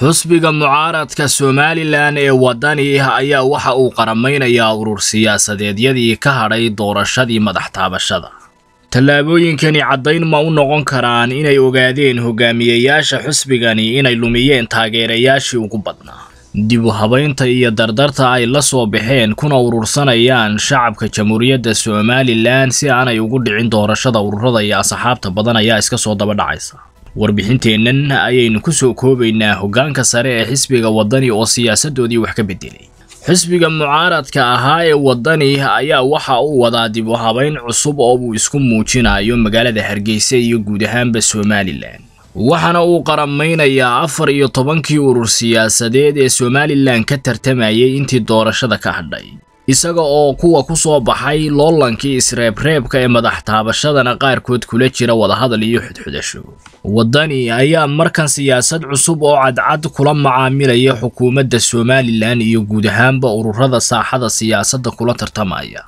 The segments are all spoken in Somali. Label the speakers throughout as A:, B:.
A: xusbiga mucaaradka somalilan ee waddani ah ayaa waxa uu qaramaynayaa urur siyaasadeedyadii ka hadhay doorashadii madax taabashada tallaabooyinkani caddayn ma u noqon karaan inay ogaadeen hogaamiyeyaasha xusbigani inay lumiyeen taageerayaashii ugu badnaa dibu habaynta iyo dardarta ay la soo baxeen kuna urursanayaan shacabka jamhuuriyadda somalilan si aanay ugu dhicin doorashada ururada iyo asxaabta badan ayaa iska soo dabadhacaysa warbixinteennan ayaynu kusoo koobaynaa hoggaanka sare ee xisbiga waddani oo siyaasaddoodii wax ka beddelay xisbiga mucaaradka ahaa ee waddani ayaa waxa uu wadaa dib u habayn cusub oo uu isku muujinayo magaalada hargeysa iyo guud ahaanba somalilan waxaana uu qaramaynayaa afar iyo tobankii urur siyaasadeed ee somalilan ka tartamayay intii doorashada ka hadhay isaga oo kuwa ku soo baxay loolankii isreebreebka ee madax taabashadana qaarkood kula jira wadahadal iyo xudxudasho waddani ayaa markan siyaasad cusub oo cadcad kula macaamilaya xukuumadda somalilan iyo guud ahaanba ururada saaxada siyaasadda kula tartamaya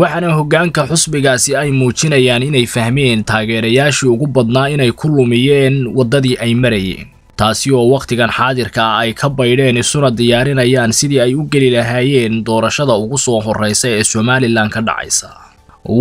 A: waxaana hoggaanka xusbigaasi ay muujinayaan inay fahmeen taageerayaashii ugu badnaa inay ku lumiyeen waddadii ay marayeen taasi oo wakhtigan xaadirka ah ay ka baydheen isuna diyaarinayaan sidii ay u geli lahaayeen doorashada ugu soo horraysa ee somalilan ka dhacaysa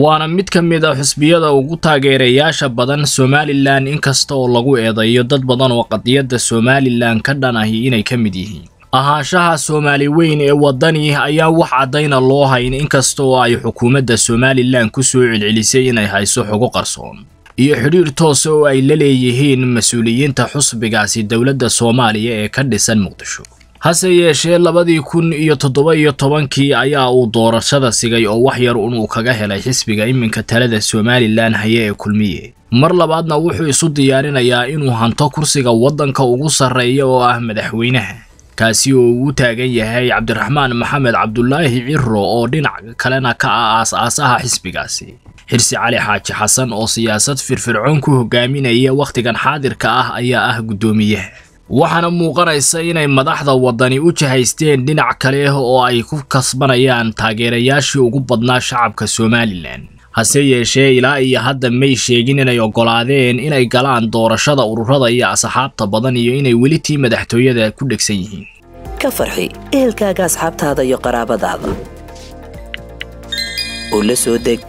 A: waana mid ka mid a ah xusbiyada ugu taageerayaasha badan somalilan inkasta oo lagu eedayo dad badan oo qadiyadda somalilan ka dhanahi inay ka mid yihiin ahaanshaha soomaali weyn ee waddani ayaa wax caddayna ah loo hayn inkasta oo ay xukuumadda somalilan ku soo celcelisay inay hayso xogo qarsoon iyo xidhiir toosa oo ay la leeyihiin mas-uuliyiinta xusbigaasi dowladda soomaaliya ee ka dhisan muqdisho hase yeeshee labadii kun iyo toddoba iyo tobankii ayaa uu doorashada sigay oo wax yar inuu kaga helay xisbiga iminka talada somalilan haye ee kulmiye mar labaadna wuxuu isu diyaarinayaa inuu hanto kursiga waddanka ugu sarreeya oo ah madaxweynaha kaasi oo uu taagan yahay cabdiraxmaan maxamed cabdulaahi ciro oo dhinac kalena ka ah aas aasaha xisbigaasi xirsi cali xaaji xasan oo siyaasad firfircoon ku hogaaminaya wakhtigan xaadirka ah ayaa ah guddoomiye waxaana muuqanaysa inay madaxda waddani u jahaysteen dhinac kale oo ay ku kasbanayaan taageerayaashii ugu badnaa shacabka somalilan hase yeeshee ilaa iyo hadda may sheegin inay ogolaadeen inay galaan doorashada ururada iyo asxaabta badan iyo inay weli tii madaxtooyada
B: ku dhegsan yihiin ka farxi ehelkaaga asxaabtaada iyo qaraabadaada oo la soo deg